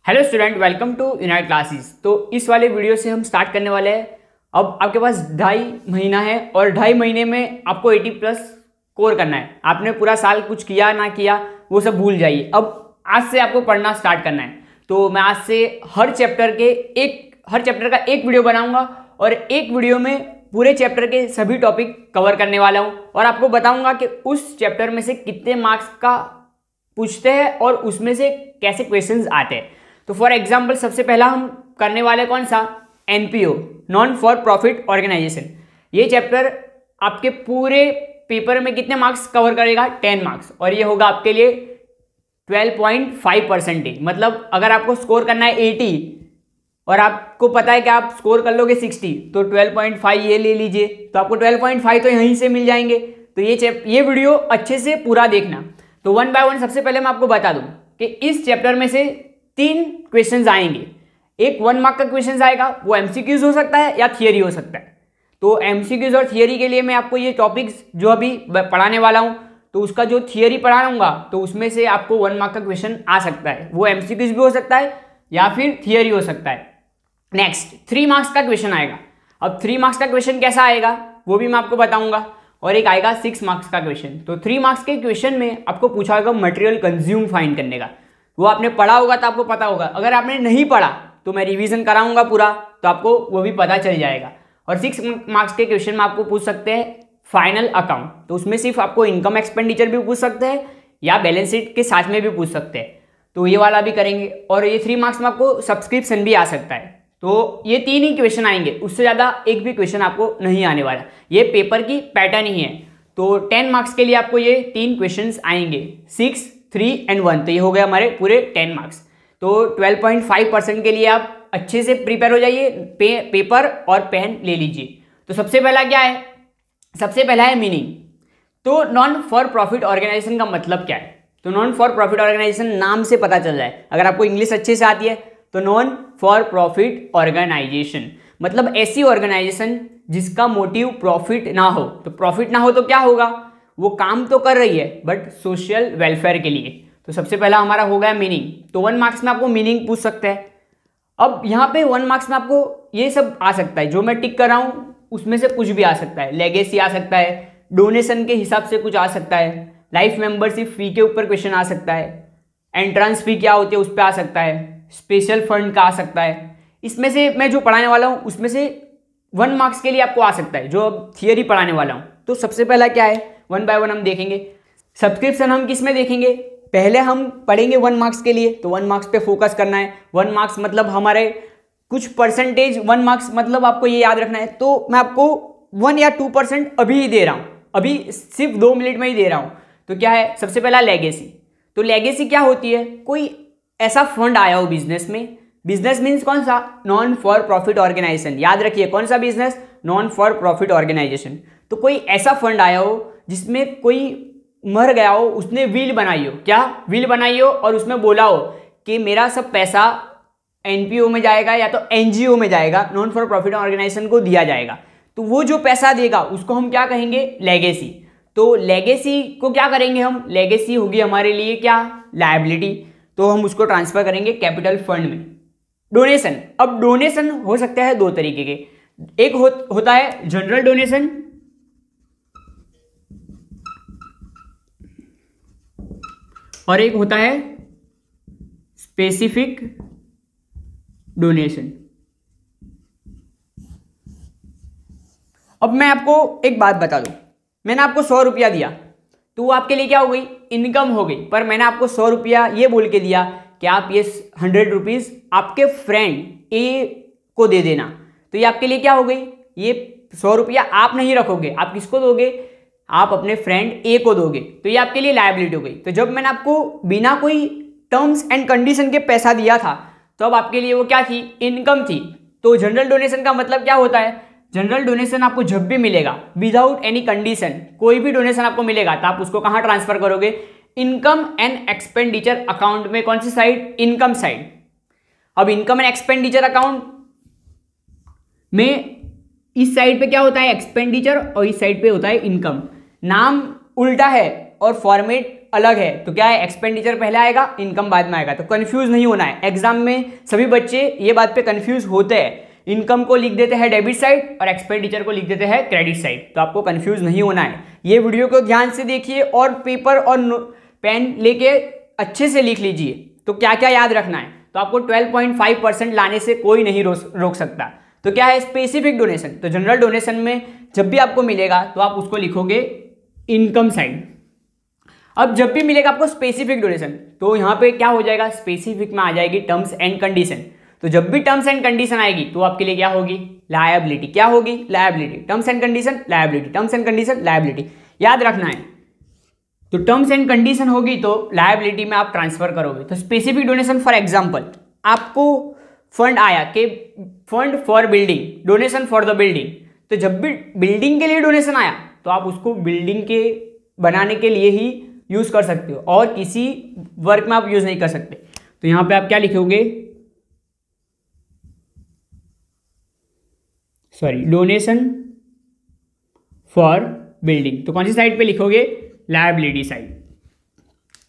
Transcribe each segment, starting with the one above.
hello student welcome to Unite Classes तो इस वाले वीडियो से हम स्टार्ट करने वाले हैं अब आपके पास ढाई महीना है और ढाई महीने में आपको 80 प्लस कोर करना है आपने पूरा साल कुछ किया ना किया वो सब भूल जाइए अब आज से आपको पढ़ना स्टार्ट करना है तो मैं आज से हर चैप्टर के एक हर चैप्टर का एक वीडियो बनाऊंगा और एक वीडियो में पूरे चैप्टर के सभी टॉपिक कवर करने वाला हूँ और आपको बताऊँगा कि उस चैप्टर में से कितने मार्क्स का पूछते हैं और उसमें से कैसे क्वेश्चन आते हैं तो फॉर एग्जाम्पल सबसे पहला हम करने वाले कौन सा an non for profit organisation ये चैप्टर आपके पूरे पेपर में कितने मार्क्स कवर करेगा टेन मार्क्स और ये होगा आपके लिए ट्वेल्व पॉइंट फाइव परसेंटेज मतलब अगर आपको स्कोर करना है एटी और आपको पता है कि आप स्कोर कर लोगे 60 तो 12.5 ये ले लीजिए तो आपको 12.5 तो यहीं से मिल जाएंगे तो ये चैप ये वीडियो अच्छे से पूरा देखना तो वन बाय वन सबसे पहले मैं आपको बता दूं कि इस चैप्टर में से तीन क्वेश्चन आएंगे एक वन मार्क का क्वेश्चन आएगा वो एम हो सकता है या थियरी हो सकता है तो एम और थियरी के लिए मैं आपको ये टॉपिक्स जो अभी पढ़ाने वाला हूँ तो उसका जो थियरी पढ़ाऊंगा तो उसमें से आपको वन मार्क का क्वेश्चन आ सकता है वो एम भी हो सकता है या फिर थियरी हो सकता है नेक्स्ट थ्री मार्क्स का क्वेश्चन आएगा अब थ्री मार्क्स का क्वेश्चन कैसा आएगा वो भी मैं आपको बताऊंगा और एक आएगा सिक्स मार्क्स का क्वेश्चन तो थ्री मार्क्स के क्वेश्चन में आपको पूछा होगा मटेरियल कंज्यूम फाइंड करने का वो आपने पढ़ा होगा तो आपको पता होगा अगर आपने नहीं पढ़ा तो मैं रिविजन कराऊंगा पूरा तो आपको वो भी पता चल जाएगा और सिक्स मार्क्स के क्वेश्चन में आपको पूछ सकते हैं फाइनल अकाउंट तो उसमें सिर्फ आपको इनकम एक्सपेंडिचर भी पूछ सकते हैं या बैलेंस शीट के साथ में भी पूछ सकते हैं तो ये वाला भी करेंगे और ये थ्री मार्क्स में आपको सब्सक्रिप्शन भी आ सकता है तो ये तीन ही क्वेश्चन आएंगे उससे ज़्यादा एक भी क्वेश्चन आपको नहीं आने वाला ये पेपर की पैटर्न ही है तो टेन मार्क्स के लिए आपको ये तीन क्वेश्चन आएंगे सिक्स थ्री एंड वन तो ये हो गया हमारे पूरे टेन मार्क्स तो ट्वेल्व पॉइंट फाइव परसेंट के लिए आप अच्छे से प्रिपेयर हो जाइए पे, पेपर और पेन ले लीजिए तो सबसे पहला क्या है सबसे पहला है मीनिंग तो नॉन फॉर प्रॉफिट ऑर्गेनाइजेशन का मतलब क्या है तो नॉन फॉर प्रॉफिट ऑर्गेनाइजेशन नाम से पता चल जाए अगर आपको इंग्लिश अच्छे से आती है तो नॉन फॉर प्रॉफिट ऑर्गेनाइजेशन मतलब ऐसी ऑर्गेनाइजेशन जिसका मोटिव प्रॉफिट ना हो तो प्रॉफिट ना हो तो क्या होगा वो काम तो कर रही है बट सोशल वेलफेयर के लिए तो सबसे पहला हमारा हो गया मीनिंग तो वन मार्क्स में आपको मीनिंग पूछ सकते हैं अब यहाँ पे वन मार्क्स में आपको ये सब आ सकता है जो मैं टिक कर रहा हूँ उसमें से कुछ भी आ सकता है लेगेसी आ सकता है डोनेशन के हिसाब से कुछ आ सकता है लाइफ मेंबरशिप फी के ऊपर क्वेश्चन आ सकता है एंट्रेंस फी क्या होती है उस पर आ सकता है स्पेशल फंड का आ सकता है इसमें से मैं जो पढ़ाने वाला हूँ उसमें से वन मार्क्स के लिए आपको आ सकता है जो अब थियरी पढ़ाने वाला हूँ तो सबसे पहला क्या है वन बाय वन हम देखेंगे सब्सक्रिप्शन हम किस में देखेंगे पहले हम पढ़ेंगे वन मार्क्स के लिए तो वन मार्क्स पे फोकस करना है वन मार्क्स मतलब हमारे कुछ परसेंटेज वन मार्क्स मतलब आपको ये याद रखना है तो मैं आपको वन या टू परसेंट अभी ही दे रहा हूँ अभी सिर्फ दो मिनट में ही दे रहा हूँ तो क्या है सबसे पहला लेगेसी तो लेगेसी क्या होती है कोई ऐसा फंड आया हो बिजनेस में बिजनेस मीन्स कौन सा नॉन फॉर प्रॉफिट ऑर्गेनाइजेशन याद रखिए कौन सा business non for profit organisation तो कोई ऐसा फंड आया हो जिसमें कोई मर गया हो उसने विल बनाई हो क्या विल बनाई हो और उसमें बोला हो कि मेरा सब पैसा एन में जाएगा या तो एन में जाएगा नॉन फॉर प्रॉफिट ऑर्गेनाइजेशन को दिया जाएगा तो वो जो पैसा देगा उसको हम क्या कहेंगे लेगेसी तो लेगेसी को क्या करेंगे हम लेगेसी होगी हमारे लिए क्या लाइबिलिटी तो हम उसको ट्रांसफर करेंगे कैपिटल फंड में डोनेशन अब डोनेशन हो सकता है दो तरीके के एक हो, होता है जनरल डोनेशन और एक होता है स्पेसिफिक डोनेशन अब मैं आपको एक बात बता दूं मैंने आपको सौ रुपया दिया तो वो आपके लिए क्या हो गई इनकम हो गई पर मैंने आपको सौ रुपया ये बोल के दिया कि आप ये हंड्रेड रुपीज़ आपके फ्रेंड ए को दे देना तो ये आपके लिए क्या हो गई ये सौ रुपया आप नहीं रखोगे आप किसको दोगे आप अपने फ्रेंड ए को दोगे तो ये आपके लिए लाइबिलिटी हो गई तो जब मैंने आपको बिना कोई टर्म्स एंड कंडीशन के पैसा दिया था तो अब आपके लिए वो क्या थी इनकम थी तो जनरल डोनेशन का मतलब क्या होता है जनरल डोनेशन आपको जब भी मिलेगा विदाउट एनी कंडीशन कोई भी डोनेशन आपको मिलेगा तो आप उसको कहाँ ट्रांसफर करोगे इनकम एंड एक्सपेंडिचर अकाउंट में कौन सी साइड इनकम साइड अब इनकम एंड एक्सपेंडिचर अकाउंट में इस साइड पे क्या होता है एक्सपेंडिचर और इस साइड पे होता है इनकम नाम उल्टा है और फॉर्मेट अलग है तो क्या है एक्सपेंडिचर पहले आएगा इनकम बाद में आएगा तो कन्फ्यूज नहीं होना है एग्जाम में सभी बच्चे ये बात पे कन्फ्यूज होते हैं इनकम को लिख देते हैं डेबिट साइड और एक्सपेंडिचर को लिख देते हैं क्रेडिट साइड तो आपको कन्फ्यूज नहीं होना है ये वीडियो को ध्यान से देखिए और पेपर और पेन लेके अच्छे से लिख लीजिए तो क्या क्या याद रखना है तो आपको 12.5 परसेंट लाने से कोई नहीं रोक सकता तो क्या है स्पेसिफिक डोनेशन तो जनरल डोनेशन में जब भी आपको मिलेगा तो आप उसको लिखोगे इनकम साइड अब जब भी मिलेगा आपको स्पेसिफिक डोनेशन तो यहाँ पे क्या हो जाएगा स्पेसिफिक में आ जाएगी टर्म्स एंड कंडीशन तो जब भी टर्म्स एंड कंडीशन आएगी तो आपके लिए क्या होगी लायबिलिटी क्या होगी liability terms and condition liability terms and condition liability याद रखना है तो टर्म्स एंड कंडीशन होगी तो लायबिलिटी में आप ट्रांसफर करोगे तो स्पेसिफिक डोनेशन फॉर एग्जाम्पल आपको फंड आया कि fund for building donation for the building तो जब भी बिल्डिंग के लिए डोनेशन आया तो आप उसको बिल्डिंग के बनाने के लिए ही यूज़ कर सकते हो और किसी वर्क में आप यूज़ नहीं कर सकते तो यहाँ पे आप क्या लिखोगे सॉरी डोनेशन फॉर बिल्डिंग तो कौन सी साइड पे लिखोगे लाइबिलिटी साइड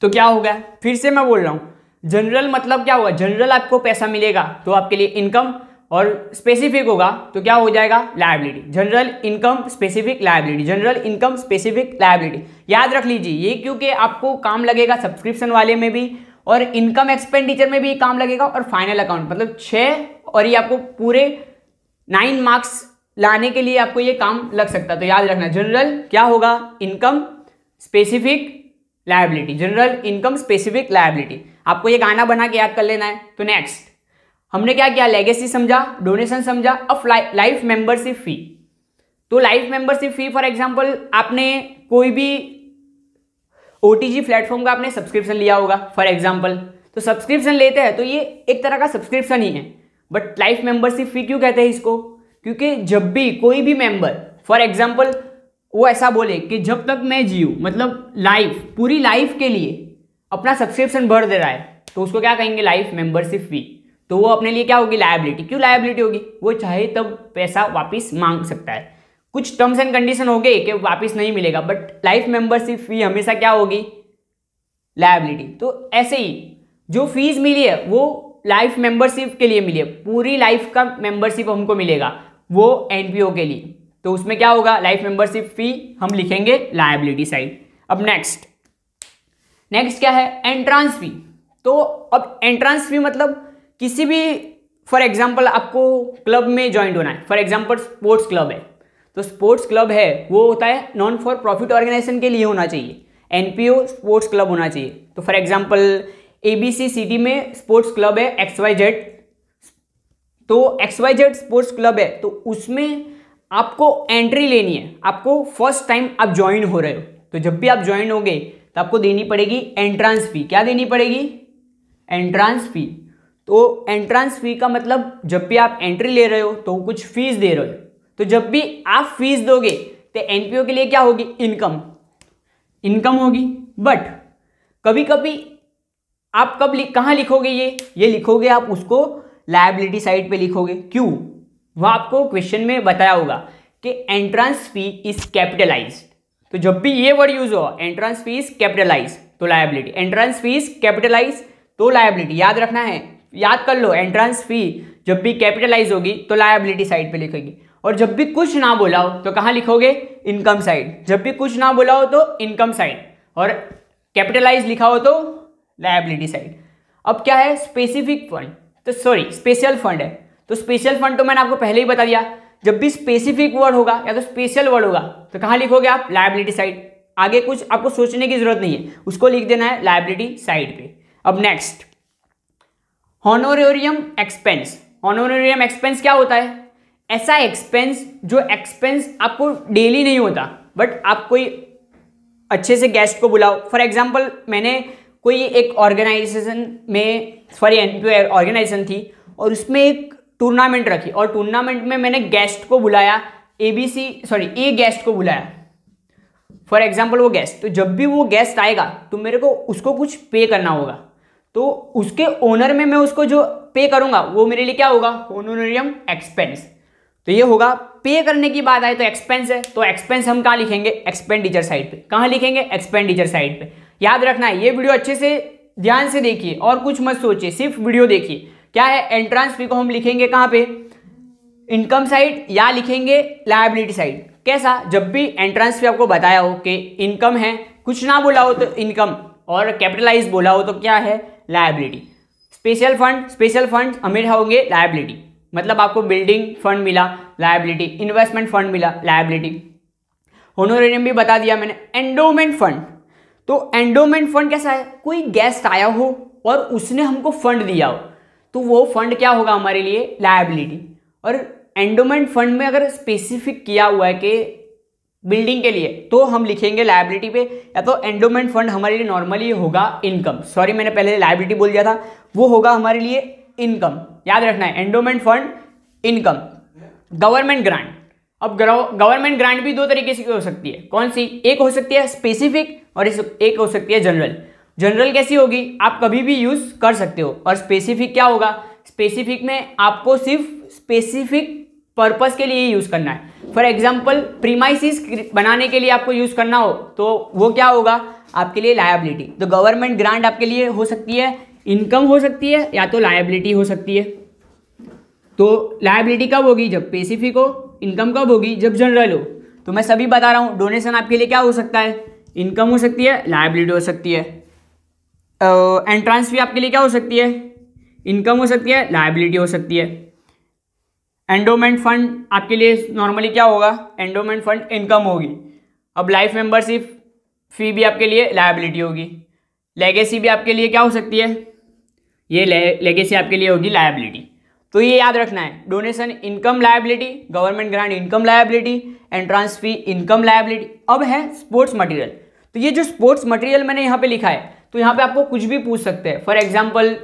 तो क्या होगा फिर से मैं बोल रहा हूँ जनरल मतलब क्या होगा जनरल आपको पैसा मिलेगा तो आपके लिए इनकम और स्पेसिफिक होगा तो क्या हो जाएगा liability general income specific liability general income specific liability याद रख लीजिए ये क्योंकि आपको काम लगेगा सब्सक्रिप्शन वाले में भी और इनकम एक्सपेंडिचर में भी काम लगेगा और फाइनल अकाउंट मतलब छः और ये आपको पूरे नाइन मार्क्स लाने के लिए आपको ये काम लग सकता है तो याद रखना जनरल क्या होगा income specific liability general income specific liability आपको ये गाना बना के याद कर लेना है तो नेक्स्ट हमने क्या किया लेगेसी समझा डोनेशन समझा अब लाइफ मेंबरशिप फी तो life membership fee for example आपने कोई भी ओ प्लेटफॉर्म का आपने सब्सक्रिप्शन लिया होगा फॉर एग्जाम्पल तो सब्सक्रिप्शन लेते हैं तो ये एक तरह का सब्सक्रिप्शन ही है बट लाइफ मेंबरशिप फी क्यों कहते हैं इसको क्योंकि जब भी कोई भी मेंबर फॉर एग्जाम्पल वो ऐसा बोले कि जब तक मैं जीव मतलब लाइफ पूरी लाइफ के लिए अपना सब्सक्रिप्शन भर दे रहा है तो उसको क्या कहेंगे लाइफ मेंबरशिप फी तो वो अपने लिए क्या होगी लाइबिलिटी क्यों लाइबिलिटी होगी वो चाहे तब पैसा वापस मांग सकता है कुछ टर्म्स एंड कंडीशन हो गए कि वापस नहीं मिलेगा बट लाइफ मेंबरशिप फी हमेशा क्या होगी लाइबिलिटी तो ऐसे ही जो फीस मिली है वो लाइफ मेंबरशिप के लिए मिली है पूरी लाइफ का मेंबरशिप हमको मिलेगा वो एनपीओ के लिए तो उसमें क्या होगा लाइफ मेंबरशिप फी हम लिखेंगे लाइबिलिटी साइड अब नेक्स्ट नेक्स्ट क्या है एंट्रांस फी तो अब एंट्रांस फी मतलब किसी भी फॉर एग्जाम्पल आपको क्लब में ज्वाइंट होना है फॉर एग्जाम्पल स्पोर्ट्स क्लब है तो स्पोर्ट्स क्लब है वो होता है नॉन फॉर प्रॉफिट ऑर्गेनाइजेशन के लिए होना चाहिए एनपीओ स्पोर्ट्स क्लब होना चाहिए तो फॉर एग्जाम्पल एबीसी सिटी में स्पोर्ट्स क्लब है एक्स वाई जेड तो X Y Z sports club है तो उसमें आपको एंट्री लेनी है आपको फर्स्ट टाइम आप ज्वाइन हो रहे हो तो जब भी आप ज्वाइन हो गए तो आपको देनी पड़ेगी एंट्रांस फी क्या देनी पड़ेगी एंट्रांस फी तो एंट्रांस फी का मतलब जब भी आप एंट्री ले रहे हो तो कुछ फीस दे रहे हो तो जब भी आप फीस दोगे तो एनपीओ के लिए क्या होगी इनकम इनकम होगी बट कभी कभी आप कब लिख कहाँ लिखोगे ये ये लिखोगे आप उसको लाइबिलिटी साइड पे लिखोगे क्यों वह आपको क्वेश्चन में बताया होगा कि एंट्रेंस फी इज कैपिटलाइज तो जब भी ये वर्ड यूज हो एंट्रेंस फी इज कैपिटलाइज तो liability entrance fee is capitalise तो लाइबिलिटी याद रखना है याद कर लो एंट्रेंस फी जब भी कैपिटलाइज होगी तो लाइबिलिटी साइड पर लिखेगी और जब भी कुछ ना बोला हो तो कहाँ लिखोगे इनकम साइड जब भी कुछ ना बोला हो तो इनकम साइड और कैपिटलाइज लिखा हो तो लाइबिलिटी साइड अब क्या है स्पेसिफिक फंड तो सॉरी स्पेशल फंड है तो स्पेशल फंड तो मैंने आपको पहले ही बता दिया जब भी स्पेसिफिक वर्ड होगा या तो स्पेशल वर्ड होगा तो कहाँ लिखोगे आप लाइबिलिटी साइड आगे कुछ आपको सोचने की जरूरत नहीं है उसको लिख देना है लाइबिलिटी साइड पे अब next honorarium expense honorarium expense क्या होता है ऐसा एक्सपेंस जो एक्सपेंस आपको डेली नहीं होता बट आप कोई अच्छे से गेस्ट को बुलाओ फॉर एग्जाम्पल मैंने कोई एक ऑर्गेनाइजेशन में सॉरी एन ऑर्गेनाइजेशन थी और उसमें एक टूर्नामेंट रखी और टूर्नामेंट में मैंने गेस्ट को बुलाया A B C sorry A guest को बुलाया फॉर एग्जाम्पल वो गेस्ट तो जब भी वो गेस्ट आएगा तो मेरे को उसको कुछ पे करना होगा तो उसके ओनर में मैं उसको जो पे करूंगा वो मेरे लिए क्या होगा ओनोरियम एक्सपेंस तो ये होगा पे करने की बात आए तो एक्सपेंस है तो एक्सपेंस हम कहाँ लिखेंगे एक्सपेंडिचर साइड पे कहाँ लिखेंगे एक्सपेंडिचर साइड पे याद रखना है ये वीडियो अच्छे से ध्यान से देखिए और कुछ मत सोचिए सिर्फ वीडियो देखिए क्या है एंट्रांस फी को हम लिखेंगे कहाँ पे इनकम साइड या लिखेंगे लाइबिलिटी साइड कैसा जब भी एंट्रांस फी आपको बताया हो कि इनकम है कुछ ना बोला हो तो इनकम और कैपिटलाइज बोला हो तो क्या है liability special fund special fund हमेशा होंगे लाइबिलिटी मतलब आपको बिल्डिंग फंड मिला लाइबिलिटी इन्वेस्टमेंट फंड मिला लाइबिलिटी होनोरेनियम भी बता दिया मैंने एंडोमेंट फंड तो एंडोमेंट फंड कैसा है कोई गेस्ट आया हो और उसने हमको फंड दिया हो तो वो फंड क्या होगा हमारे लिए लाइबिलिटी और एंडोमेंट फंड में अगर स्पेसिफिक किया हुआ है कि बिल्डिंग के लिए तो हम लिखेंगे लाइबिलिटी पे या तो एंडोमेंट फंड हमारे लिए नॉर्मली होगा इनकम सॉरी मैंने पहले लाइबिलिटी बोल दिया था वो होगा हमारे लिए इनकम याद रखना है endowment fund income government grant अब गवर्नमेंट ग्रांट भी दो तरीके से हो सकती है कौन सी एक हो सकती है स्पेसिफिक और इस एक हो सकती है जनरल जनरल कैसी होगी आप कभी भी यूज़ कर सकते हो और स्पेसिफिक क्या होगा स्पेसिफिक में आपको सिर्फ स्पेसिफिक पर्पस के लिए यूज़ करना है फॉर एग्जाम्पल प्रीमाइसिस बनाने के लिए आपको यूज़ करना हो तो वो क्या होगा आपके लिए लायबिलिटी तो गवर्नमेंट ग्रांट आपके लिए हो सकती है इनकम हो सकती है या तो लायबिलिटी हो सकती है तो लायबिलिटी कब होगी जब स्पेसिफिक हो इनकम कब होगी जब जनरल हो तो मैं सभी बता रहा हूँ डोनेशन आपके लिए क्या हो सकता है इनकम हो सकती है लाइबिलिटी हो सकती है एंट्रांस फी आपके लिए क्या हो सकती है इनकम हो सकती है लाइबिलिटी हो सकती है एंडोमेंट फंड आपके लिए नॉर्मली क्या होगा एंडोमेंट फंड इनकम होगी अब लाइफ मेंबरशिप फी भी आपके लिए लाइबिलिटी होगी लेगेसी भी आपके लिए क्या हो सकती है ये लेगेसी आपके लिए होगी लाइबिलिटी तो ये याद रखना है donation income liability government grant income liability entrance fee income liability अब है स्पोर्ट्स मटेरियल तो ये जो स्पोर्ट्स मटेरियल मैंने यहाँ पे लिखा है तो यहाँ पे आपको कुछ भी पूछ सकते हैं for example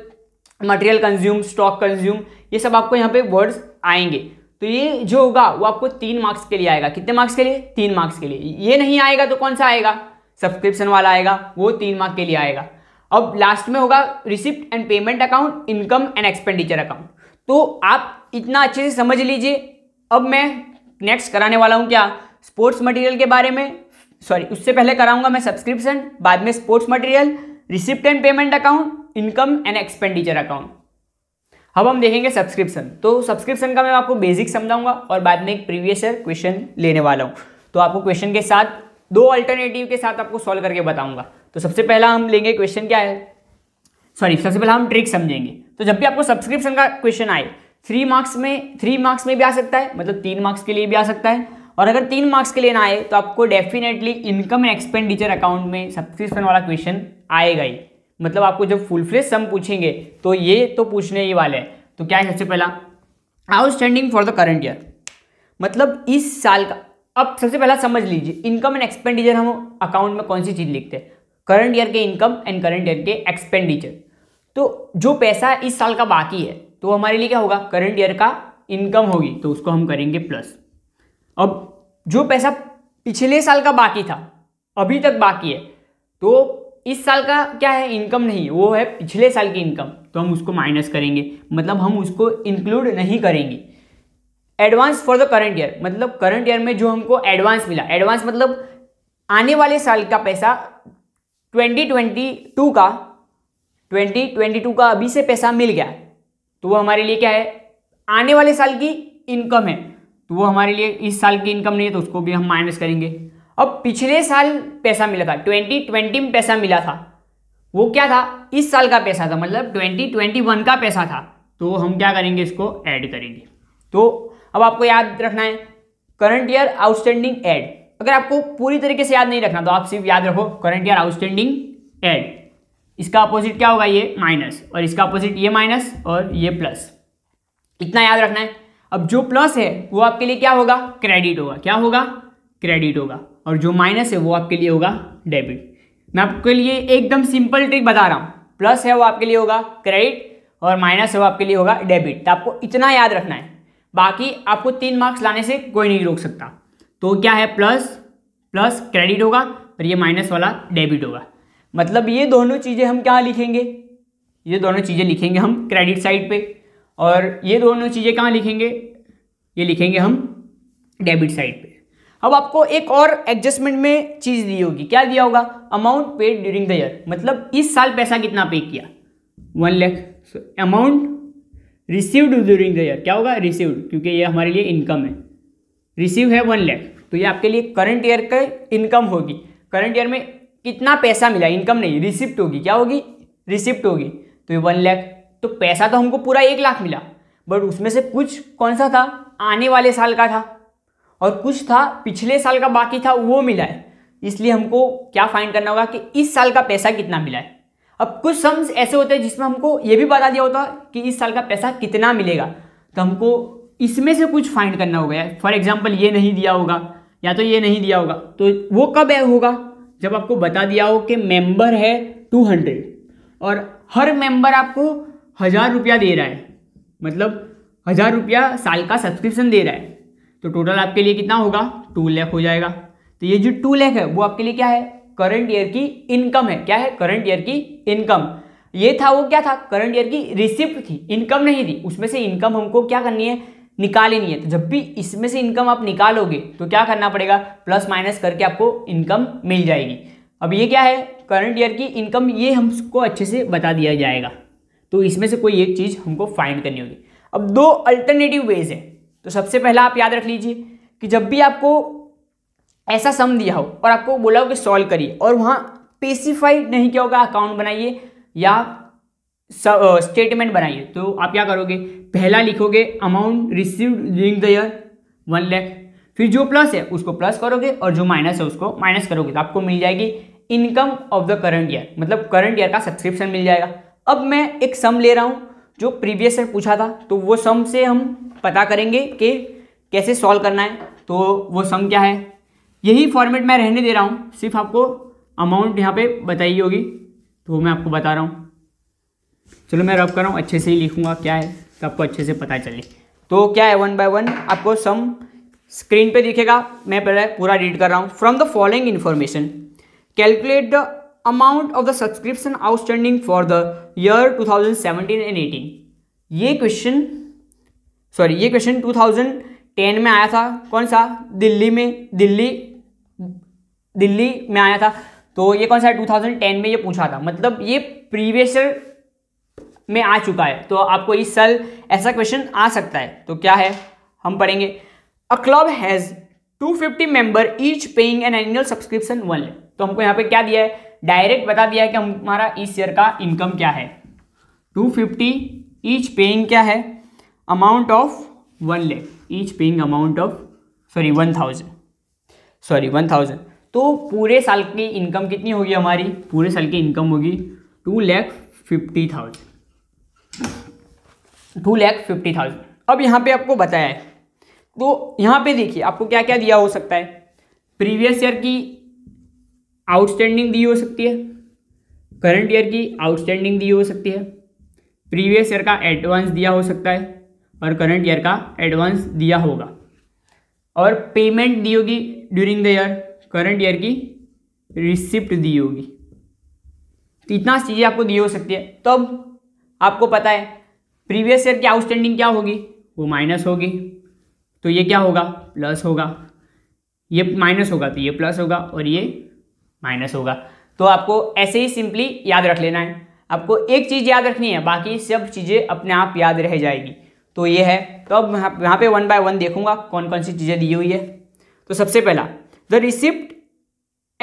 material consume stock consume ये सब आपको यहाँ पे वर्ड्स आएंगे तो ये जो होगा वो आपको तीन मार्क्स के लिए आएगा कितने मार्क्स के लिए तीन मार्क्स के लिए ये नहीं आएगा तो कौन सा आएगा सब्सक्रिप्शन वाला आएगा वो तीन मार्क के लिए आएगा अब लास्ट में होगा receipt and payment account income and expenditure account तो आप इतना अच्छे से समझ लीजिए अब मैं नेक्स्ट कराने वाला हूँ क्या स्पोर्ट्स मटेरियल के बारे में सॉरी उससे पहले कराऊंगा मैं सब्सक्रिप्शन बाद में sports material receipt and payment account income and expenditure account अब हम देखेंगे सब्सक्रिप्शन तो सब्सक्रिप्शन का मैं आपको बेसिक समझाऊंगा और बाद में एक प्रीवियस ईयर क्वेश्चन लेने वाला हूँ तो आपको क्वेश्चन के साथ दो अल्टरनेटिव के साथ आपको सॉल्व करके बताऊंगा तो सबसे पहला हम लेंगे क्वेश्चन क्या है सॉरी सबसे पहला हम ट्रिक समझेंगे तो जब भी आपको सब्सक्रिप्शन का क्वेश्चन आए थ्री मार्क्स में थ्री मार्क्स में भी आ सकता है मतलब तीन मार्क्स के लिए भी आ सकता है और अगर तीन मार्क्स के लिए ना आए तो आपको definitely income and expenditure account में सब्सक्रिप्शन वाला क्वेश्चन आएगा ही मतलब आपको जब फुल फ्लेज सम पूछेंगे तो ये तो पूछने ही वाले हैं तो क्या है सबसे पहला outstanding for the current year मतलब इस साल का अब सबसे पहला समझ लीजिए इनकम एंड एक्सपेंडिचर हम अकाउंट में कौन सी चीज़ लिखते हैं करंट ईयर के इनकम एंड करंट ईयर के एक्सपेंडिचर तो जो पैसा इस साल का बाकी है तो हमारे लिए क्या होगा करंट ईयर का इनकम होगी तो उसको हम करेंगे प्लस अब जो पैसा पिछले साल का बाकी था अभी तक बाकी है तो इस साल का क्या है इनकम नहीं वो है पिछले साल की इनकम तो हम उसको माइनस करेंगे मतलब हम उसको इंक्लूड नहीं करेंगे advance for the current year मतलब करंट ईयर में जो हमको एडवांस मिला एडवांस मतलब आने वाले साल का पैसा 2022 का 2022 का अभी से पैसा मिल गया तो वो हमारे लिए क्या है आने वाले साल की इनकम है तो वो हमारे लिए इस साल की इनकम नहीं है तो उसको भी हम माइनस करेंगे अब पिछले साल पैसा मिला था ट्वेंटी ट्वेंटी में पैसा मिला था वो क्या था इस साल का पैसा था मतलब ट्वेंटी ट्वेंटी वन का पैसा था तो हम क्या करेंगे इसको ऐड करेंगे तो अब आपको याद रखना है करंट ईयर आउटस्टैंडिंग एड अगर आपको पूरी तरीके से याद नहीं रखना तो आप सिर्फ याद रखो करंट ईयर आउटस्टैंडिंग एड इसका अपोजिट क्या होगा ये माइनस और इसका अपोजिट ये माइनस और ये प्लस इतना याद रखना है अब जो प्लस है वो आपके लिए क्या होगा क्रेडिट होगा क्या होगा क्रेडिट होगा और जो माइनस है वो आपके लिए होगा डेबिट मैं आपके लिए एकदम सिंपल ट्रिक बता रहा हूँ प्लस है वो आपके लिए होगा क्रेडिट और माइनस है वो आपके लिए होगा डेबिट तो आपको इतना याद रखना है बाकी आपको तीन मार्क्स लाने से कोई नहीं रोक सकता तो क्या है प्लस प्लस क्रेडिट होगा और ये माइनस वाला डेबिट होगा मतलब ये दोनों चीज़ें हम क्या लिखेंगे ये दोनों चीज़ें लिखेंगे हम क्रेडिट साइड पर और ये दोनों चीज़ें कहाँ लिखेंगे ये लिखेंगे हम डेबिट साइड पे अब आपको एक और एडजस्टमेंट में चीज़ दी होगी क्या दिया होगा amount paid during the year मतलब इस साल पैसा कितना पे किया one lakh amount received during the year क्या होगा रिसीव्ड क्योंकि ये हमारे लिए इनकम है रिसीव है वन लैख तो ये आपके लिए करंट ईयर का इनकम होगी करंट ईयर में कितना पैसा मिला इनकम नहीं रिसिप्ट होगी क्या होगी रिसिप्ट होगी तो ये वन लैख तो पैसा तो हमको पूरा एक लाख मिला बट उसमें से कुछ कौन सा था आने वाले साल का था और कुछ था पिछले साल का बाकी था वो मिला है इसलिए हमको क्या फाइंड करना होगा कि इस साल का पैसा कितना मिला है अब कुछ सम्स ऐसे होते हैं जिसमें हमको ये भी बता दिया होता कि इस साल का पैसा कितना मिलेगा तो हमको इसमें से कुछ फाइंड करना होगा फॉर एग्जाम्पल ये नहीं दिया होगा या तो ये नहीं दिया होगा तो वो कब होगा जब आपको बता दिया हो कि मेंबर है 200 और हर मेंबर आपको हज़ार रुपया दे रहा है मतलब हज़ार रुपया साल का सब्सक्रिप्शन दे रहा है तो टोटल आपके लिए कितना होगा टू लैख हो जाएगा तो ये जो टू लैख है वो आपके लिए क्या है करंट ईयर की इनकम है क्या है करंट ईयर की इनकम ये था वो क्या था करंट ईयर की रिसिप्ट थी इनकम नहीं थी उसमें से इनकम हमको क्या करनी है निकालनी है तो जब भी इसमें से इनकम आप निकालोगे तो क्या करना पड़ेगा प्लस माइनस करके आपको इनकम मिल जाएगी अब ये क्या है करंट ईयर की इनकम ये हमको अच्छे से बता दिया जाएगा तो इसमें से कोई एक चीज़ हमको फाइंड करनी होगी अब दो अल्टरनेटिव वेज है तो सबसे पहला आप याद रख लीजिए कि जब भी आपको ऐसा सम दिया हो और आपको बोला हो कि सॉल्व करिए और वहां स्पेसिफाई नहीं किया होगा अकाउंट बनाइए या स्टेटमेंट बनाइए तो आप क्या करोगे पहला लिखोगे amount receive during the year one lakh फिर जो प्लस है उसको प्लस करोगे और जो माइनस है उसको माइनस करोगे तो आपको मिल जाएगी income of the current year मतलब करंट ईयर का सब्सक्रिप्शन मिल जाएगा अब मैं एक सम ले रहा हूँ जो प्रीवियस ईयर पूछा था तो वो सम से हम पता करेंगे कि कैसे सॉल्व करना है तो वो सम क्या है यही फॉर्मेट मैं रहने दे रहा हूँ सिर्फ आपको अमाउंट यहाँ पे बताई होगी तो मैं आपको बता रहा हूँ चलो मैं रब कर रहा हूँ अच्छे से ही लिखूँगा क्या है तो आपको अच्छे से पता चले तो क्या है वन बाय वन आपको सम स्क्रीन पे दिखेगा मैं पहले पूरा रीड कर रहा हूँ from the following information calculate the amount of the subscription outstanding for the year 2017 and 18 ये क्वेश्चन सॉरी ये क्वेश्चन 2010 में आया था कौन सा दिल्ली में दिल्ली दिल्ली में आया था तो ये कौन सा है 2010 में ये पूछा था मतलब ये प्रीवियस ईयर में आ चुका है तो आपको इस साल ऐसा क्वेश्चन आ सकता है तो क्या है हम पढ़ेंगे a club has 250 member each paying an annual subscription one तो हमको यहाँ पे क्या दिया है डायरेक्ट बता दिया कि हमारा इस शेयर का इनकम क्या है टू फिफ्टी ईच पेइंग क्या है amount of one lakh each paying amount of sorry one thousand sorry one thousand तो पूरे साल की इनकम कितनी होगी हमारी पूरे साल की इनकम होगी two lakh fifty thousand two lakh fifty thousand अब यहाँ पे आपको बताया है तो यहाँ पे देखिए आपको क्या क्या दिया हो सकता है प्रीवियस ईयर की आउटस्टैंडिंग दी हो सकती है करंट ईयर की आउटस्टैंडिंग दी हो सकती है प्रीवियस ईयर का एडवांस दिया हो सकता है और करंट ईयर का एडवांस दिया होगा और पेमेंट दी होगी during the year current year की रिसिप्ट दी होगी तो इतना चीज़ें आपको दी हो सकती है तो अब आपको पता है प्रीवियस ईयर की आउटस्टैंडिंग क्या होगी वो माइनस होगी तो ये क्या होगा प्लस होगा ये माइनस होगा तो ये प्लस होगा और ये माइनस होगा तो आपको ऐसे ही सिंपली याद रख लेना है आपको एक चीज़ याद रखनी है बाकी सब चीज़ें अपने आप याद रह जाएगी तो ये है तो अब यहाँ पे वन बाय वन देखूंगा कौन कौन सी चीज़ें दी हुई है तो सबसे पहला the receipt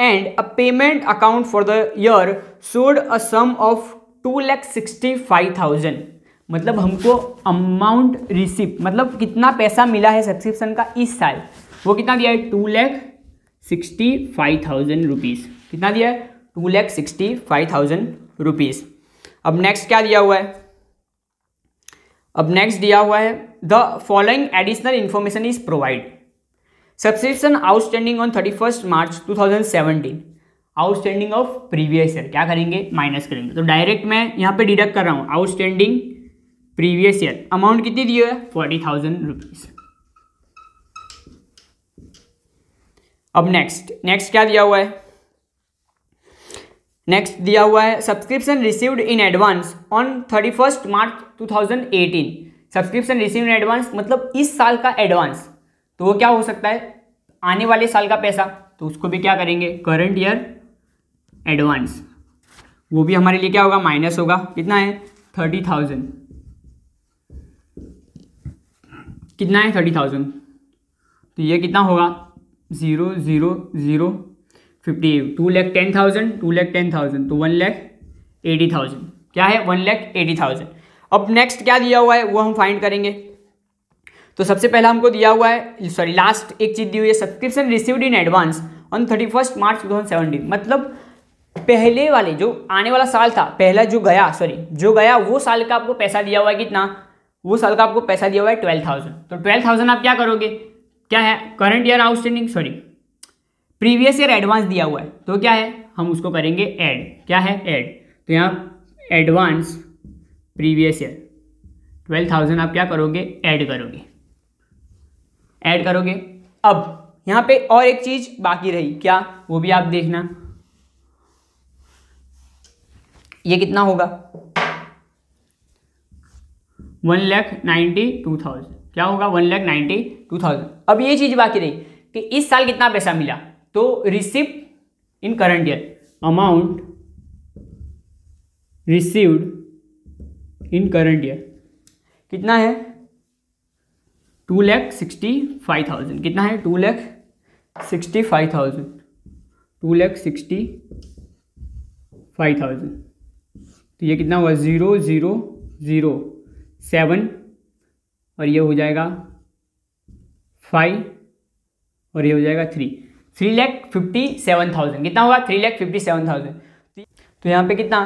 and a payment account for the year showed a sum of two lakh sixty five thousand मतलब हमको अमाउंट रिसिप्ट मतलब कितना पैसा मिला है सब्सक्रिप्शन का इस साल वो कितना दिया है two lakh sixty five thousand rupees कितना दिया है two lakh sixty five thousand rupees अब नेक्स्ट क्या दिया हुआ है अब नेक्स्ट दिया हुआ है the following additional information is provide subscription outstanding on thirty first March two thousand seventeen outstanding of previous year क्या करेंगे माइनस करेंगे तो डायरेक्ट मैं यहाँ पे डिडक्ट कर रहा हूँ आउटस्टैंडिंग प्रीवियस ईयर अमाउंट कितनी दी है फोर्टी थाउजेंड रुपीज़ अब नेक्स्ट नेक्स्ट क्या दिया हुआ है नेक्स्ट दिया हुआ है subscription received in advance on thirty first March 2018 subscription receive in advance मतलब इस साल का एडवांस तो वो क्या हो सकता है आने वाले साल का पैसा तो उसको भी क्या करेंगे करंट ईयर एडवांस वो भी हमारे लिए क्या होगा माइनस होगा कितना है थर्टी थाउजेंड कितना है थर्टी थाउजेंड तो ये कितना होगा zero zero zero fifty eight two lakh ten thousand two lakh ten thousand तो वन लैख एटी थाउजेंड क्या है वन लैख एटी थाउजेंड अब नेक्स्ट क्या दिया हुआ है वो हम फाइंड करेंगे तो सबसे पहला हमको दिया हुआ है सॉरी लास्ट एक चीज़ दी हुई है subscription received in advance on thirty first March two thousand seventeen मतलब पहले वाले जो आने वाला साल था पहला जो गया सॉरी जो गया वो साल का आपको पैसा दिया हुआ है कितना वो साल का आपको पैसा दिया हुआ है ट्वेल्व थाउजेंड तो ट्वेल्व थाउजेंड आप क्या करोगे क्या है current year outstanding sorry previous year advance दिया हुआ है तो क्या है हम उसको करेंगे एड क्या है एड तो यहाँ advance previous year twelve thousand आप क्या करोगे ऐड करोगे ऐड करोगे अब यहाँ पे और एक चीज़ बाकी रही क्या वो भी आप देखना ये कितना होगा one lakh ninety two thousand क्या होगा one lakh ninety two thousand अब ये चीज़ बाकी रही कि इस साल कितना पैसा मिला तो receive in current year amount received in current year कितना है two lakh sixty five thousand कितना है two lakh sixty five thousand two lakh sixty five thousand तो ये कितना हुआ ज़ीरो ज़ीरो ज़ीरो सेवन और ये हो जाएगा फाइव और ये हो जाएगा three three lakh fifty seven thousand कितना होगा three lakh fifty seven thousand तो यहाँ पे कितना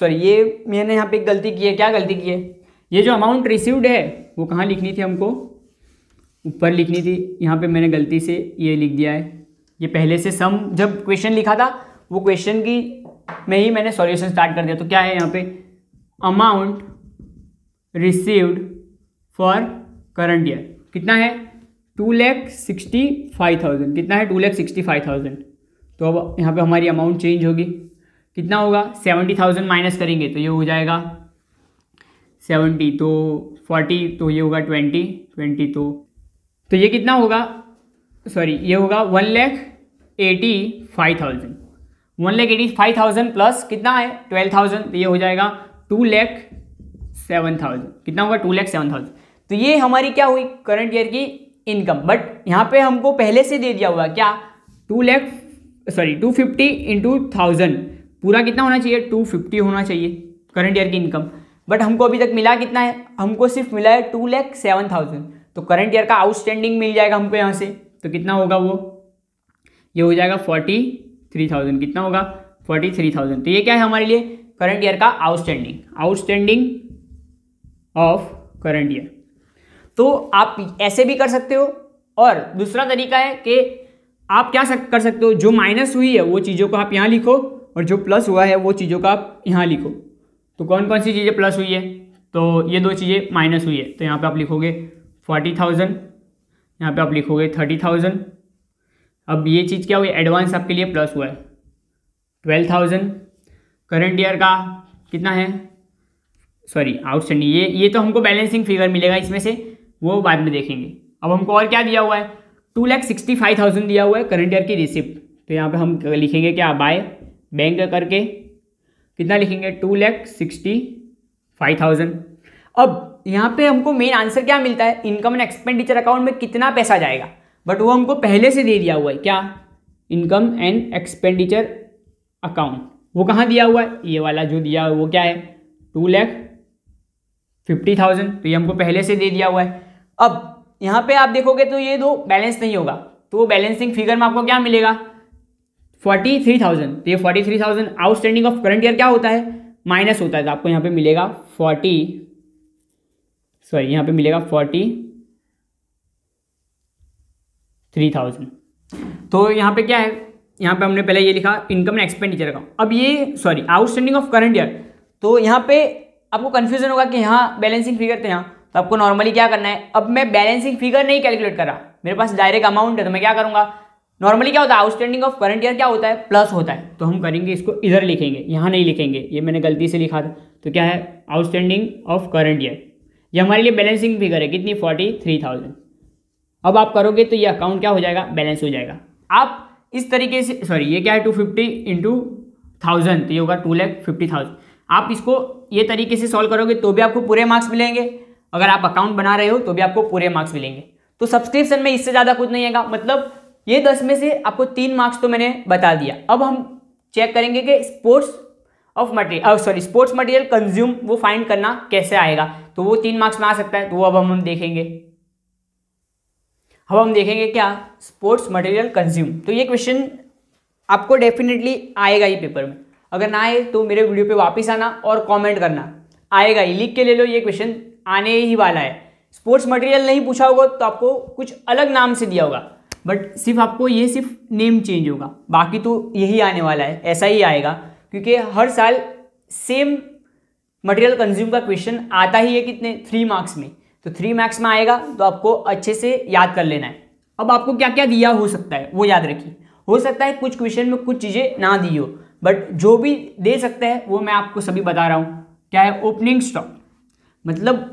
सॉरी ये मैंने यहाँ पे गलती की है क्या गलती की है ये जो अमाउंट रिसीव्ड है वो कहाँ लिखनी थी हमको ऊपर लिखनी थी यहाँ पे मैंने गलती से ये लिख दिया है ये पहले से सम जब क्वेश्चन लिखा था वो क्वेश्चन की में ही मैंने सॉल्यूशन स्टार्ट कर दिया तो क्या है यहाँ पे amount received for current year कितना है two lakh sixty five thousand कितना है two lakh sixty five thousand तो अब यहाँ पे हमारी अमाउंट चेंज होगी कितना होगा सेवेंटी थाउजेंड माइनस करेंगे तो ये हो जाएगा सेवेंटी तो फोर्टी तो ये होगा ट्वेंटी ट्वेंटी तो तो ये कितना होगा सॉरी ये होगा one lakh eighty five thousand one lakh eighty five thousand plus कितना है ट्वेल्व थाउजेंड तो ये हो जाएगा टू लैख सेवन थाउजेंड कितना होगा टू लैख सेवन थाउजेंड तो ये हमारी क्या हुई करंट ईयर की इनकम बट यहाँ पे हमको पहले से दे दिया हुआ क्या two lakh sorry two fifty into thousand पूरा कितना होना चाहिए टू फिफ्टी होना चाहिए करंट ईयर की इनकम बट हमको अभी तक मिला कितना है हमको सिर्फ मिला है टू लैख सेवन थाउजेंड तो करंट ईयर का आउटस्टैंडिंग मिल जाएगा हमको यहाँ से तो कितना होगा वो ये हो जाएगा फोर्टी थ्री थाउजेंड कितना होगा फोर्टी थ्री थाउजेंड तो ये क्या है हमारे लिए करंट ईयर का outstanding outstanding of current year तो आप ऐसे भी कर सकते हो और दूसरा तरीका है कि आप क्या सक, कर सकते हो जो माइनस हुई है वो चीज़ों को आप यहाँ लिखो और जो प्लस हुआ है वो चीज़ों का आप यहाँ लिखो तो कौन कौन सी चीज़ें प्लस हुई है तो ये दो चीज़ें माइनस हुई है तो यहाँ पे आप लिखोगे फोर्टी थाउजेंड यहाँ पे आप लिखोगे थर्टी थाउजेंड अब ये चीज़ क्या हुई एडवांस आपके लिए प्लस हुआ है ट्वेल्व थाउजेंड करेंट ईयर का कितना है सॉरी आउटस्टैंडिंग ये ये तो हमको बैलेंसिंग फिगर मिलेगा इसमें से वो बाद में देखेंगे अब हमको और क्या दिया हुआ है two lakh sixty five thousand दिया हुआ है करंट ईयर की रिसिप्ट तो यहाँ पे हम लिखेंगे क्या बाय बैंक करके कितना लिखेंगे two lakh sixty five thousand अब यहाँ पे हमको मेन आंसर क्या मिलता है इनकम एंड एक्सपेंडिचर अकाउंट में कितना पैसा जाएगा बट वो हमको पहले से दे दिया हुआ है क्या इनकम एंड एक्सपेंडिचर अकाउंट वो कहाँ दिया हुआ है ये वाला जो दिया हुआ वो क्या है टू लैख फिफ्टी थाउजेंड तो ये हमको पहले से दे दिया हुआ है अब यहाँ पे आप देखोगे तो ये दो बैलेंस नहीं होगा तो वो बैलेंसिंग फिगर में आपको क्या मिलेगा फोर्टी थ्री थाउजेंड तो ये forty three thousand outstanding of current year क्या होता है माइनस होता है तो आपको यहाँ पे मिलेगा फोर्टी सॉरी यहाँ पे मिलेगा फोर्टी थ्री थाउजेंड तो यहाँ पे क्या है यहाँ पे हमने पहले ये लिखा इनकम एंड एक्सपेंडिचर का अब ये sorry outstanding of current year तो यहाँ पे आपको कन्फ्यूजन होगा कि यहाँ बैलेंसिंग फिगर थे यहाँ तो आपको नॉर्मली क्या करना है अब मैं बैलेंसिंग फिगर नहीं कैलकुलेट कर रहा मेरे पास डायरेक्ट अमाउंट है तो मैं क्या करूँगा नॉर्मली क्या होता है आउटस्टैंडिंग ऑफ करंट ईयर क्या होता है प्लस होता है तो हम करेंगे इसको इधर लिखेंगे यहाँ नहीं लिखेंगे ये मैंने गलती से लिखा था तो क्या है आउटस्टैंडिंग ऑफ करंट ईयर ये हमारे लिए बैलेंसिंग फिगर है कितनी फोर्टी थ्री थाउजेंड अब आप करोगे तो ये अकाउंट क्या हो जाएगा बैलेंस हो जाएगा आप इस तरीके से सॉरी ये क्या है टू फिफ्टी इंटू थाउजेंड तो ये होगा टू लैख फिफ्टी थाउजेंड आप इसको ये तरीके से सॉल्व करोगे तो भी आपको पूरे मार्क्स मिलेंगे अगर आप अकाउंट बना रहे हो तो भी आपको पूरे मार्क्स मिलेंगे तो सब्सक्रिप्शन में इससे ज़्यादा कुछ नहीं आएगा मतलब ये दस में से आपको तीन मार्क्स तो मैंने बता दिया अब हम चेक करेंगे कि sports of material sorry sports material consume वो फाइंड करना कैसे आएगा तो वो तीन मार्क्स में आ सकता है तो वो अब हम देखेंगे अब हम देखेंगे क्या स्पोर्ट्स मटेरियल कंज्यूम तो ये क्वेश्चन आपको डेफिनेटली आएगा ही पेपर में अगर ना आए तो मेरे वीडियो पे वापस आना और कमेंट करना आएगा ही लिख के ले लो ये क्वेश्चन आने ही वाला है स्पोर्ट्स मटेरियल नहीं पूछा होगा तो आपको कुछ अलग नाम से दिया होगा बट सिर्फ आपको ये सिर्फ नेम चेंज होगा बाकी तो यही आने वाला है ऐसा ही आएगा क्योंकि हर साल सेम मटेरियल कंज्यूम का क्वेश्चन आता ही है कितने थ्री मार्क्स में तो थ्री मार्क्स में आएगा तो आपको अच्छे से याद कर लेना है अब आपको क्या क्या दिया हो सकता है वो याद रखिए हो सकता है कुछ क्वेश्चन में कुछ चीज़ें ना दी हो बट जो भी दे सकता है वो मैं आपको सभी बता रहा हूँ क्या है ओपनिंग स्टॉक मतलब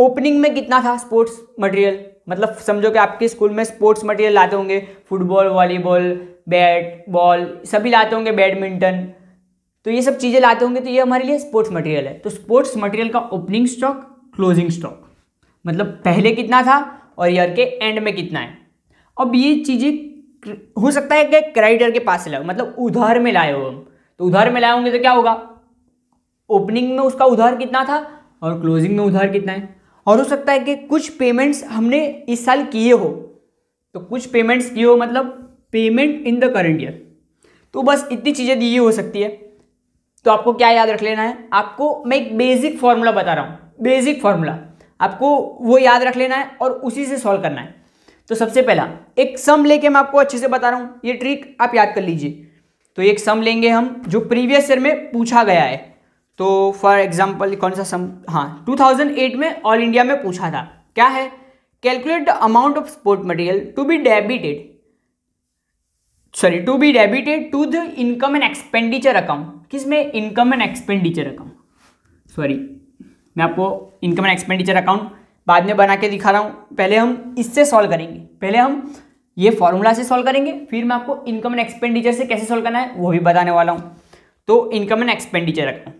ओपनिंग में कितना था स्पोर्ट्स मटेरियल मतलब समझो कि आपके स्कूल में स्पोर्ट्स मटेरियल लाते होंगे फुटबॉल वॉलीबॉल बैट बॉल सभी लाते होंगे बैडमिंटन तो ये सब चीज़ें लाते होंगे तो ये हमारे लिए स्पोर्ट्स मटेरियल है तो स्पोर्ट्स मटेरियल का ओपनिंग स्टॉक क्लोजिंग स्टॉक मतलब पहले कितना था और ईयर के एंड में कितना है अब ये चीज़ें हो सकता है कि क्राइडर के पास से लाओ मतलब उधार में लाए हो हम तो उधार में लाए होंगे तो क्या होगा ओपनिंग में उसका उधार कितना था और क्लोजिंग में उधार कितना है और हो सकता है कि कुछ पेमेंट्स हमने इस साल किए हो तो कुछ पेमेंट्स किए हो मतलब payment in the current year तो बस इतनी चीज़ें दी हो सकती है तो आपको क्या याद रख लेना है आपको मैं एक बेसिक फार्मूला बता रहा हूँ बेसिक फार्मूला आपको वो याद रख लेना है और उसी से सॉल्व करना है तो सबसे पहला एक सम लेके मैं आपको अच्छे से बता रहा हूँ ये ट्रिक आप याद कर लीजिए तो एक सम लेंगे हम जो प्रीवियस ईयर में पूछा गया है तो फॉर एग्जाम्पल कौन सा सम हाँ 2008 में ऑल इंडिया में पूछा था क्या है calculate the amount of sport material to be debited sorry to be debited to the income and expenditure account किस में income and expenditure account sorry मैं आपको इनकम एंड एक्सपेंडिचर अकाउंट बाद में बना के दिखा रहा हूँ पहले हम इससे सॉल्व करेंगे पहले हम ये फॉर्मूला से सॉल्व करेंगे फिर मैं आपको इनकम एंड एक्सपेंडिचर से कैसे सॉल्व करना है वो भी बताने वाला हूँ तो इनकम एंड एक्सपेंडिचर अकाउंट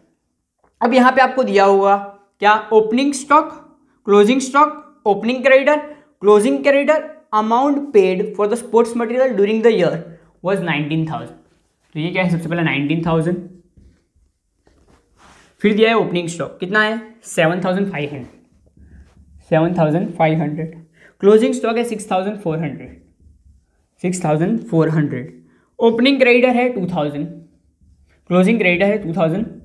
अब यहां पे आपको दिया होगा क्या opening stock closing stock opening creditor closing creditor amount paid for the sports material during the year was nineteen thousand तो ये क्या है सबसे पहले नाइनटीन थाउजेंड फिर दिया है ओपनिंग स्टॉक कितना है seven thousand five hundred seven thousand five hundred closing stock है six thousand four hundred six thousand four hundred opening creditor है टू थाउजेंड क्लोजिंग क्रेडिटर है two thousand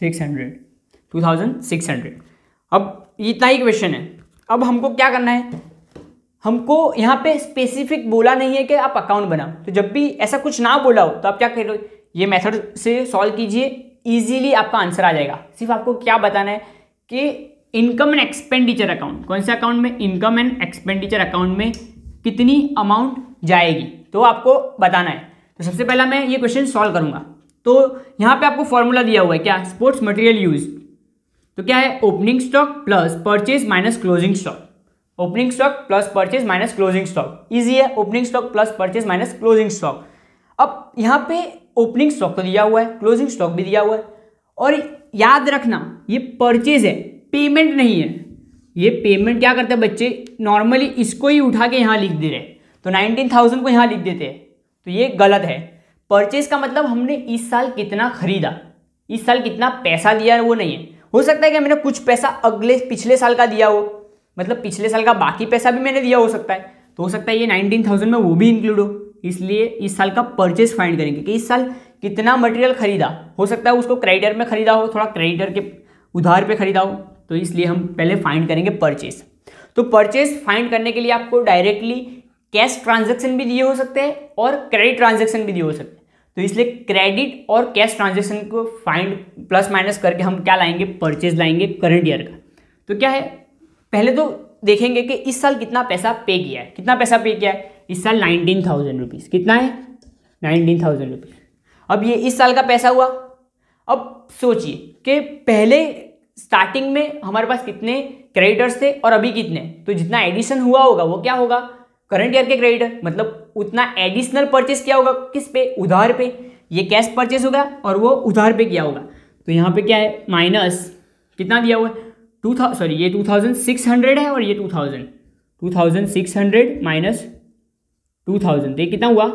six hundred two thousand six hundred अब इतना ही question है अब हमको क्या करना है हमको यहाँ पे स्पेसिफिक बोला नहीं है कि आप अकाउंट बनाओ तो जब भी ऐसा कुछ ना बोला हो तो आप क्या करो ये मेथड से सॉल्व कीजिए इजीली आपका आंसर आ जाएगा सिर्फ आपको क्या बताना है कि इनकम एंड एक्सपेंडिचर अकाउंट कौन से अकाउंट में इनकम एंड एक्सपेंडिचर अकाउंट में कितनी अमाउंट जाएगी तो आपको बताना है तो सबसे पहला मैं ये क्वेश्चन सॉल्व करूँगा तो यहाँ पे आपको फॉर्मूला दिया हुआ है क्या स्पोर्ट्स मटेरियल यूज तो क्या है opening stock plus purchase minus closing stock opening stock plus purchase minus closing stock easy है opening stock plus purchase minus closing stock अब यहाँ पे ओपनिंग स्टॉक तो दिया हुआ है क्लोजिंग स्टॉक भी दिया हुआ है और याद रखना ये परचेज है पेमेंट नहीं है ये पेमेंट क्या करते हैं बच्चे नॉर्मली इसको ही उठा के यहाँ लिख दे रहे तो नाइनटीन थाउजेंड को यहाँ लिख देते हैं तो ये गलत है परचेज का मतलब हमने इस साल कितना खरीदा इस साल कितना पैसा दिया है वो नहीं है हो सकता है कि मैंने कुछ पैसा अगले पिछले साल का दिया हो मतलब पिछले साल का बाकी पैसा भी मैंने दिया हो सकता है तो हो सकता है ये नाइनटीन थाउजेंड में वो भी इंक्लूड हो इसलिए इस साल का परचेज फाइंड करेंगे कि इस साल कितना मटेरियल खरीदा हो सकता है उसको क्रेडिटर में खरीदा हो थोड़ा क्रेडिटर के उधार पे खरीदा हो तो इसलिए हम पहले फाइंड करेंगे परचेज तो परचेज फाइंड करने के लिए आपको डायरेक्टली कैश ट्रांजेक्शन भी दिए हो सकते हैं और क्रेडिट ट्रांजेक्शन भी दिए हो सकते हैं तो इसलिए क्रेडिट और कैश ट्रांजेक्शन को फाइंड प्लस माइनस करके हम क्या लाएंगे परचेज लाएंगे करंट ईयर का तो क्या है पहले तो देखेंगे कि इस साल कितना पैसा पे किया है कितना पैसा पे किया है इस साल नाइनटीन थाउजेंड रुपीज़ कितना है नाइनटीन थाउजेंड रुपीज़ अब ये इस साल का पैसा हुआ अब सोचिए कि पहले स्टार्टिंग में हमारे पास कितने क्रेडिटर्स थे और अभी कितने तो जितना एडिशन हुआ होगा वो क्या होगा करंट ईयर के क्रेडिट मतलब उतना एडिशनल परचेस किया होगा किस पे उधार पे ये कैश परचेस होगा और वो उधार पे किया होगा तो यहाँ पे क्या है माइनस कितना दिया हुआ है टू था सॉरी ये टू थाउजेंड सिक्स हंड्रेड है और ये two thousand two thousand six hundred minus two thousand ये कितना हुआ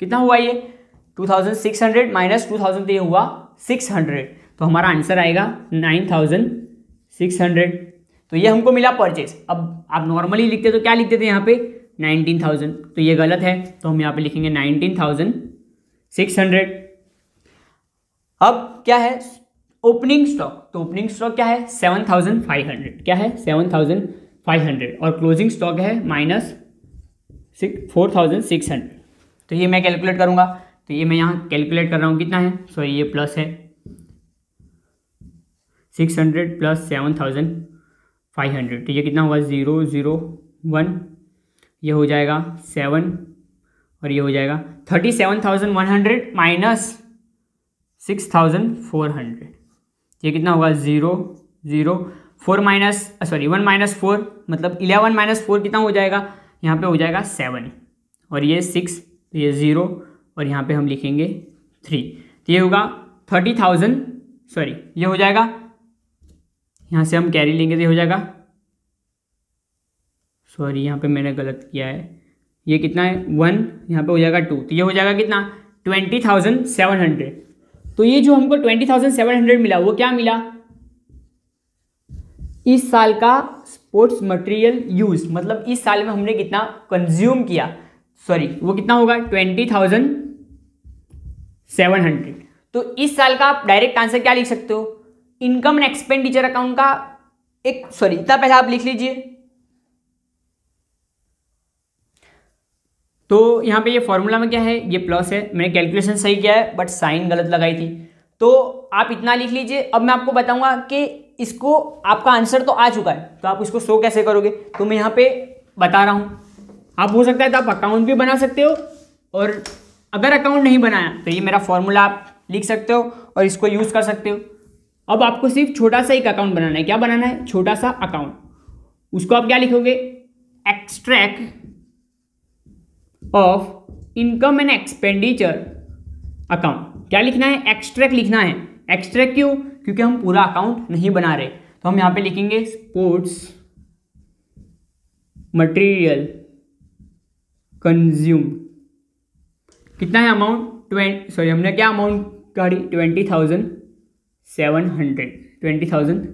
कितना हुआ ये two thousand six hundred minus two thousand ये हुआ सिक्स हंड्रेड तो हमारा आंसर आएगा नाइन थाउजेंड सिक्स हंड्रेड तो ये हमको मिला परचेज अब आप नॉर्मली लिखते तो क्या लिखते थे यहाँ पे नाइनटीन थाउजेंड तो ये गलत है तो हम यहाँ पे लिखेंगे नाइनटीन थाउजेंड सिक्स हंड्रेड अब क्या है ओपनिंग स्टॉक तो ओपनिंग स्टॉक क्या है सेवन थाउजेंड फाइव हंड्रेड क्या है सेवन थाउजेंड फाइव हंड्रेड और क्लोजिंग स्टॉक है minus six four thousand six hundred तो ये मैं कैलकुलेट करूँगा तो ये मैं यहाँ कैलकुलेट कर रहा हूँ कितना है सॉरी ये प्लस है six hundred plus seven thousand five hundred तो ये कितना हुआ ज़ीरो ज़ीरो वन ये हो जाएगा सेवन और ये हो जाएगा thirty seven thousand one hundred minus six thousand four hundred ये कितना होगा zero zero four minus sorry one minus four मतलब इलेवन माइनस फोर कितना हो जाएगा यहाँ पे हो जाएगा सेवन और ये सिक्स तो ये ज़ीरो और यहाँ पे हम लिखेंगे थ्री तो ये होगा थर्टी थाउजेंड सॉरी ये हो जाएगा यहाँ से हम कैरी लेंगे तो ये हो जाएगा सॉरी यहाँ पे मैंने गलत किया है ये कितना है वन यहाँ पे हो जाएगा टू तो ये हो जाएगा कितना ट्वेंटी थाउजेंड सेवन हंड्रेड तो ये जो हमको ट्वेंटी थाउजेंड सेवन हंड्रेड मिला वो क्या मिला इस साल का स्पोर्ट्स मटेरियल यूज मतलब इस साल में हमने कितना कंज्यूम किया सॉरी वो कितना होगा ट्वेंटी थाउजेंड सेवन हंड्रेड तो इस साल का आप डायरेक्ट आंसर क्या लिख सकते हो इनकम एंड एक्सपेंडिचर अकाउंट का एक सॉरी इतना पहले आप लिख लीजिए तो यहाँ पे ये फॉर्मूला में क्या है ये प्लस है मैंने कैलकुलेशन सही किया है बट साइन गलत लगाई थी तो आप इतना लिख लीजिए अब मैं आपको बताऊंगा कि इसको आपका आंसर तो आ चुका है तो आप इसको शो कैसे करोगे तो मैं यहाँ पे बता रहा हूँ आप हो सकता है तो आप अकाउंट भी बना सकते हो और अगर अकाउंट नहीं बनाया तो ये मेरा फॉर्मूला आप लिख सकते हो और इसको यूज़ कर सकते हो अब आपको सिर्फ छोटा सा एक अकाउंट बनाना है क्या बनाना है छोटा सा अकाउंट उसको आप क्या लिखोगे extract of income and expenditure account क्या लिखना है एक्सट्रैक्ट लिखना है एक्सट्रैक्ट क्यों क्योंकि हम पूरा अकाउंट नहीं बना रहे तो हम यहां पे लिखेंगे स्पोर्ट्स मटेरियल कंज्यूम कितना है अमाउंट ट्वेंट सॉरी हमने क्या अमाउंट गाड़ी twenty thousand seven hundred twenty thousand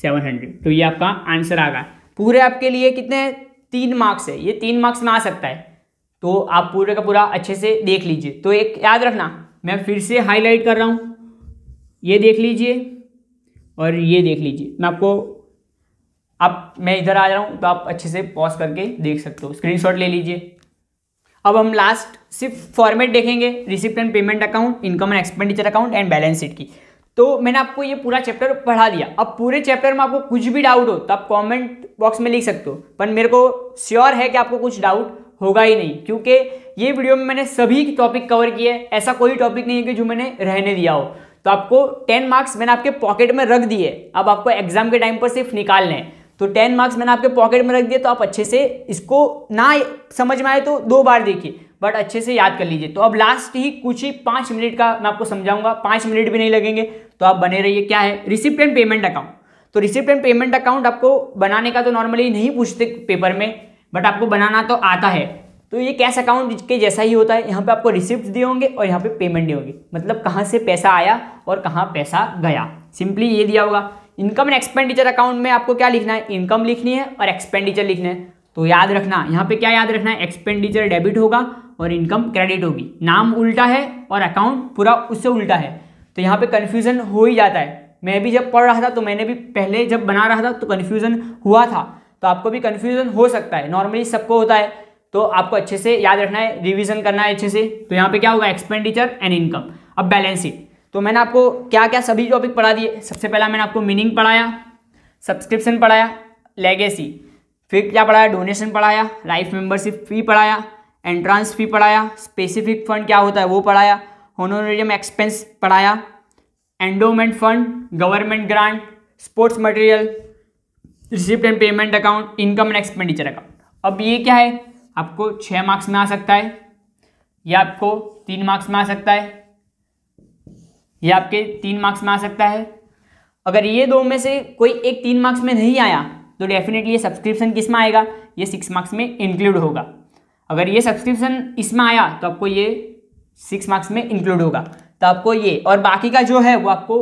seven hundred तो ये आपका आंसर आ गया पूरे आपके लिए कितने तीन मार्क्स है ये तीन मार्क्स में आ सकता है तो आप पूरे का पूरा अच्छे से देख लीजिए तो एक याद रखना मैं फिर से हाईलाइट कर रहा हूँ ये देख लीजिए और ये देख लीजिए मैं आपको आप मैं इधर आ जाऊँ रहा हूँ तो आप अच्छे से पॉज करके देख सकते हो स्क्रीनशॉट ले लीजिए अब हम लास्ट सिर्फ फॉर्मेट देखेंगे receipt and payment account income and expenditure account and balance sheet की तो मैंने आपको ये पूरा चैप्टर पढ़ा दिया अब पूरे चैप्टर में आपको कुछ भी डाउट हो तो आप कॉमेंट बॉक्स में लिख सकते हो पर मेरे को श्योर है कि आपको कुछ डाउट होगा ही नहीं क्योंकि ये वीडियो में मैंने सभी टॉपिक कवर किए हैं ऐसा कोई टॉपिक नहीं है कि जो मैंने रहने दिया हो तो आपको टेन मार्क्स मैंने आपके पॉकेट में रख दिए अब आपको एग्जाम के टाइम पर सिर्फ निकालने तो टेन मार्क्स मैंने आपके पॉकेट में रख दिए तो आप अच्छे से इसको ना समझ में आए तो दो बार देखिए बट अच्छे से याद कर लीजिए तो अब लास्ट ही कुछ ही पाँच मिनट का मैं आपको समझाऊंगा पाँच मिनट भी नहीं लगेंगे तो आप बने रहिए क्या है रिसिप्ट एंड पेमेंट अकाउंट तो रिसिप्ट एंड पेमेंट अकाउंट आपको बनाने का तो नॉर्मली नहीं पूछते पेपर में बट आपको बनाना तो आता है तो ये कैश अकाउंट के जैसा ही होता है यहाँ पे आपको रिसिप्ट दिए होंगे और यहाँ पे पेमेंट दिए होंगे मतलब कहाँ से पैसा आया और कहाँ पैसा गया सिंपली ये दिया होगा इनकम एंड एक्सपेंडिचर अकाउंट में आपको क्या लिखना है इनकम लिखनी है और एक्सपेंडिचर लिखना है तो याद रखना यहाँ पे क्या याद रखना है एक्सपेंडिचर डेबिट होगा और इनकम क्रेडिट होगी नाम उल्टा है और अकाउंट पूरा उससे उल्टा है तो यहाँ पे कन्फ्यूज़न हो ही जाता है मैं भी जब पढ़ रहा था तो मैंने भी पहले जब बना रहा था तो कन्फ्यूज़न हुआ था तो आपको भी कन्फ्यूजन हो सकता है नॉर्मली सबको होता है तो आपको अच्छे से याद रखना है रिविजन करना है अच्छे से तो यहाँ पर क्या होगा एक्सपेंडिचर एंड इनकम अब बैलेंस शीट तो मैंने आपको क्या क्या सभी टॉपिक पढ़ा दिए सबसे पहला मैंने आपको मीनिंग पढ़ाया सब्सक्रिप्शन पढ़ाया लेगेसी फिर क्या पढ़ाया डोनेशन पढ़ाया लाइफ मेंबरशिप फ़ी पढ़ाया एंट्रांस फ़ी पढ़ाया स्पेसिफिक फ़ंड क्या होता है वो पढ़ाया होनोरियम एक्सपेंस पढ़ाया endowment fund government grant sports material receipt and payment account income and expenditure account अब ये क्या है आपको छः मार्क्स में आ सकता है या आपको तीन मार्क्स में आ सकता है या आपके तीन मार्क्स में आ सकता है अगर ये दो में से कोई एक तीन मार्क्स में नहीं आया तो डेफिनेटली ये सब्सक्रिप्शन किस में आएगा ये सिक्स मार्क्स में इंक्लूड होगा अगर ये सब्सक्रिप्शन इसमें आया तो आपको ये सिक्स मार्क्स में इंक्लूड होगा तो आपको ये और बाकी का जो है वो आपको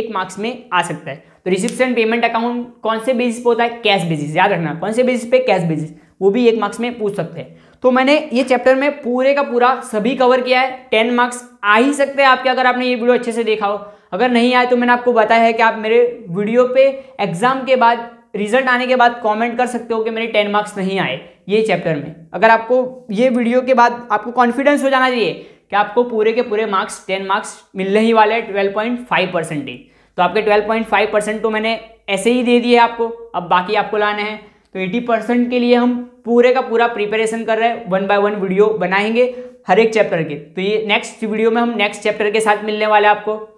एक मार्क्स में आ सकता है तो रिसिप्शन पेमेंट अकाउंट कौन से बेसिस पे होता है कैश बेसिस याद रखना कौन से बेसिस पे कैश बेसिस वो भी एक मार्क्स में पूछ सकते हैं तो मैंने ये चैप्टर में पूरे का पूरा सभी कवर किया है टेन मार्क्स आ ही सकते हैं आपके अगर आपने ये वीडियो अच्छे से देखा हो अगर नहीं आए तो मैंने आपको बताया है कि आप मेरे वीडियो पे एग्जाम के बाद रिजल्ट आने के बाद कमेंट कर सकते हो कि मेरे टेन मार्क्स नहीं आए ये चैप्टर में अगर आपको ये वीडियो के बाद आपको कॉन्फिडेंस हो जाना चाहिए कि आपको पूरे के पूरे मार्क्स टेन मार्क्स मिलने ही वाले ट्वेल्व पॉइंट फाइव परसेंटेज तो आपके 12.5 परसेंट तो मैंने ऐसे ही दे दिए आपको अब बाकी आपको लाने हैं तो 80 परसेंट के लिए हम पूरे का पूरा प्रिपरेशन कर रहे हैं वन बाय वन वीडियो बनाएंगे हर एक चैप्टर के तो ये नेक्स्ट वीडियो में हम नेक्स्ट चैप्टर के साथ मिलने वाले आपको